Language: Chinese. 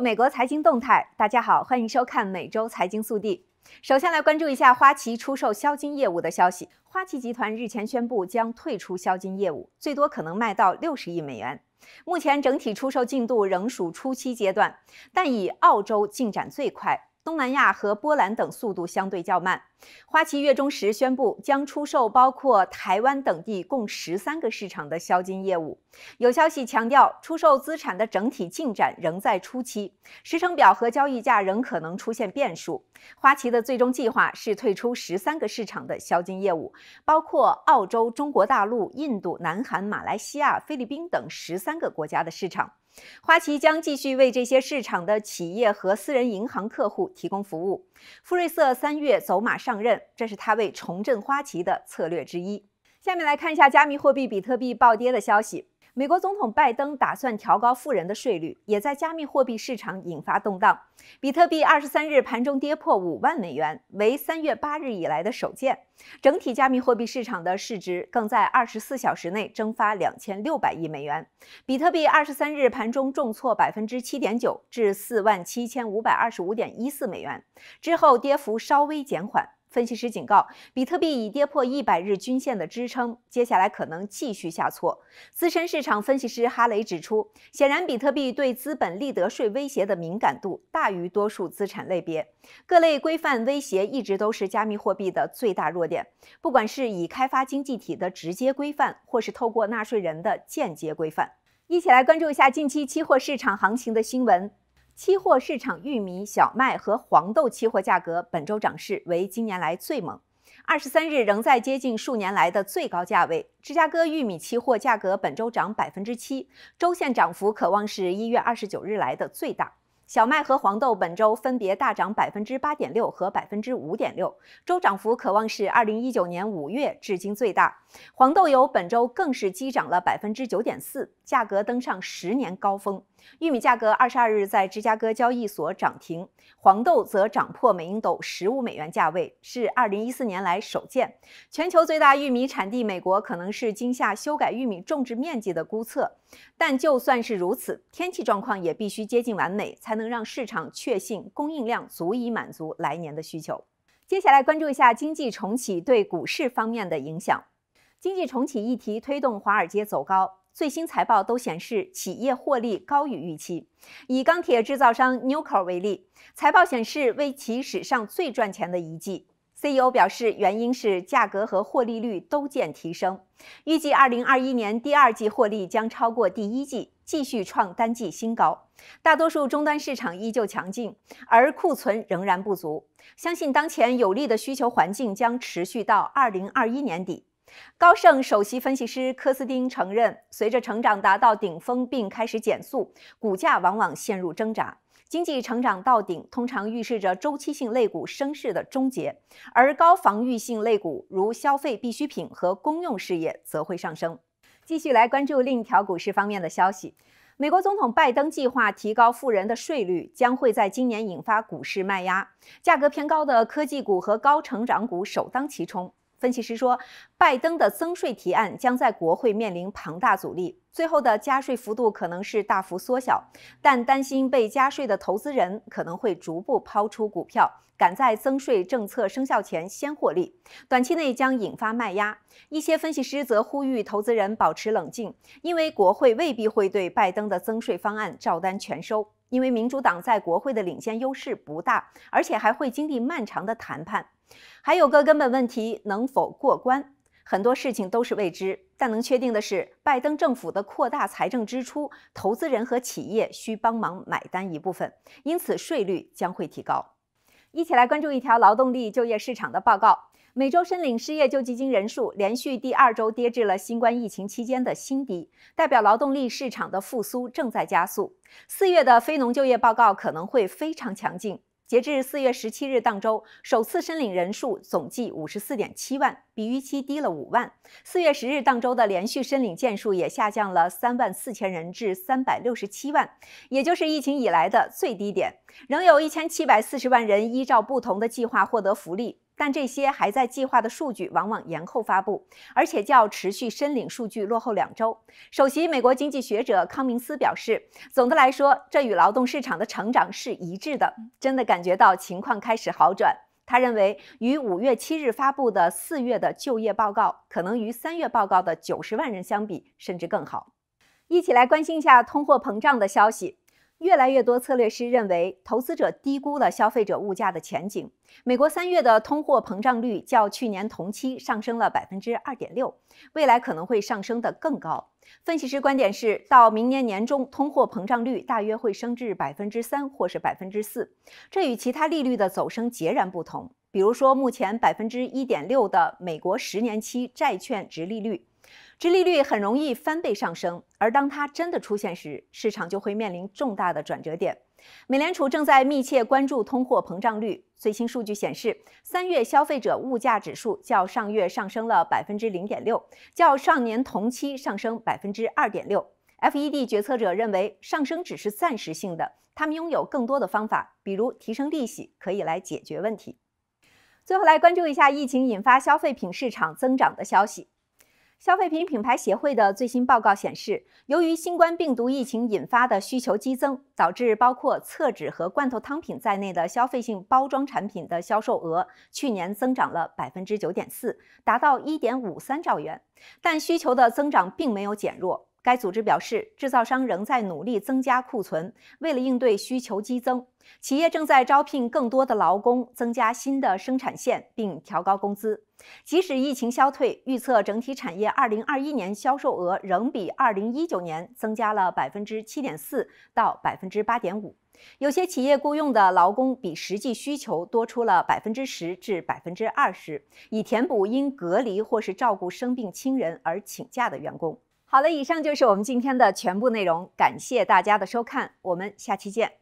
美国财经动态，大家好，欢迎收看每周财经速递。首先来关注一下花旗出售销金业务的消息。花旗集团日前宣布将退出销金业务，最多可能卖到六十亿美元。目前整体出售进度仍属初期阶段，但以澳洲进展最快。东南亚和波兰等速度相对较慢。花旗月中时宣布将出售包括台湾等地共十三个市场的销金业务。有消息强调，出售资产的整体进展仍在初期，时程表和交易价仍可能出现变数。花旗的最终计划是退出十三个市场的销金业务，包括澳洲、中国大陆、印度、南韩、马来西亚、菲律宾等十三个国家的市场。花旗将继续为这些市场的企业和私人银行客户提供服务。富瑞瑟三月走马上任，这是他为重振花旗的策略之一。下面来看一下加密货币比特币暴跌的消息。美国总统拜登打算调高富人的税率，也在加密货币市场引发动荡。比特币二十三日盘中跌破五万美元，为三月八日以来的首见。整体加密货币市场的市值更在二十四小时内蒸发两千六百亿美元。比特币二十三日盘中重挫百分之七点九，至四万七千五百二十五点一四美元，之后跌幅稍微减缓。分析师警告，比特币已跌破一百日均线的支撑，接下来可能继续下挫。资深市场分析师哈雷指出，显然比特币对资本利得税威胁的敏感度大于多数资产类别。各类规范威胁一直都是加密货币的最大弱点，不管是已开发经济体的直接规范，或是透过纳税人的间接规范。一起来关注一下近期期货市场行情的新闻。期货市场，玉米、小麦和黄豆期货价格本周涨势为今年来最猛。二十三日仍在接近数年来的最高价位。芝加哥玉米期货价格本周涨百分之七，周线涨幅可望是一月二十九日来的最大。小麦和黄豆本周分别大涨百分之八点六和百分之五点六，周涨幅可望是二零一九年五月至今最大。黄豆油本周更是激涨了百分之九点四，价格登上十年高峰。玉米价格二十二日在芝加哥交易所涨停，黄豆则涨破每英斗十五美元价位，是二零一四年来首见。全球最大玉米产地美国可能是今夏修改玉米种植面积的估测，但就算是如此，天气状况也必须接近完美，才能让市场确信供应量足以满足来年的需求。接下来关注一下经济重启对股市方面的影响。经济重启议题推动华尔街走高。最新财报都显示，企业获利高于预期。以钢铁制造商 n w c o r 为例，财报显示为其史上最赚钱的一季。CEO 表示，原因是价格和获利率都见提升。预计2021年第二季获利将超过第一季，继续创单季新高。大多数终端市场依旧强劲，而库存仍然不足。相信当前有利的需求环境将持续到2021年底。高盛首席分析师科斯丁承认，随着成长达到顶峰并开始减速，股价往往陷入挣扎。经济成长到顶通常预示着周期性类股升势的终结，而高防御性类股如消费必需品和公用事业则会上升。继续来关注另一条股市方面的消息：美国总统拜登计划提高富人的税率，将会在今年引发股市卖压，价格偏高的科技股和高成长股首当其冲。分析师说，拜登的增税提案将在国会面临庞大阻力，最后的加税幅度可能是大幅缩小。但担心被加税的投资人可能会逐步抛出股票，赶在增税政策生效前先获利，短期内将引发卖压。一些分析师则呼吁投资人保持冷静，因为国会未必会对拜登的增税方案照单全收，因为民主党在国会的领先优势不大，而且还会经历漫长的谈判。还有个根本问题能否过关，很多事情都是未知，但能确定的是，拜登政府的扩大财政支出，投资人和企业需帮忙买单一部分，因此税率将会提高。一起来关注一条劳动力就业市场的报告：每周申领失业救济金人数连续第二周跌至了新冠疫情期间的新低，代表劳动力市场的复苏正在加速。四月的非农就业报告可能会非常强劲。截至四月十七日当周，首次申领人数总计五十四点七万，比预期低了五万。四月十日当周的连续申领件数也下降了三万四千人至三百六十七万，也就是疫情以来的最低点。仍有一千七百四十万人依照不同的计划获得福利。但这些还在计划的数据往往延后发布，而且较持续申领数据落后两周。首席美国经济学者康明斯表示，总的来说，这与劳动市场的成长是一致的，真的感觉到情况开始好转。他认为，于五月七日发布的四月的就业报告，可能与三月报告的九十万人相比，甚至更好。一起来关心一下通货膨胀的消息。越来越多策略师认为，投资者低估了消费者物价的前景。美国三月的通货膨胀率较去年同期上升了百分之二点六，未来可能会上升得更高。分析师观点是，到明年年中，通货膨胀率大约会升至百分之三或是百分之四，这与其他利率的走升截然不同。比如说，目前百分之一点六的美国十年期债券值利率。殖利率很容易翻倍上升，而当它真的出现时，市场就会面临重大的转折点。美联储正在密切关注通货膨胀率。最新数据显示，三月消费者物价指数较上月上升了百分之零点六，较上年同期上升百分之二点六。F E D 决策者认为上升只是暂时性的，他们拥有更多的方法，比如提升利息，可以来解决问题。最后来关注一下疫情引发消费品市场增长的消息。消费品品牌协会的最新报告显示，由于新冠病毒疫情引发的需求激增，导致包括厕纸和罐头汤品在内的消费性包装产品的销售额去年增长了百分之九点四，达到一点五三兆元。但需求的增长并没有减弱。该组织表示，制造商仍在努力增加库存，为了应对需求激增，企业正在招聘更多的劳工，增加新的生产线，并调高工资。即使疫情消退，预测整体产业2021年销售额仍比2019年增加了7.4%到8.5%。有些企业雇佣的劳工比实际需求多出了10%至20%，以填补因隔离或是照顾生病亲人而请假的员工。好了，以上就是我们今天的全部内容。感谢大家的收看，我们下期见。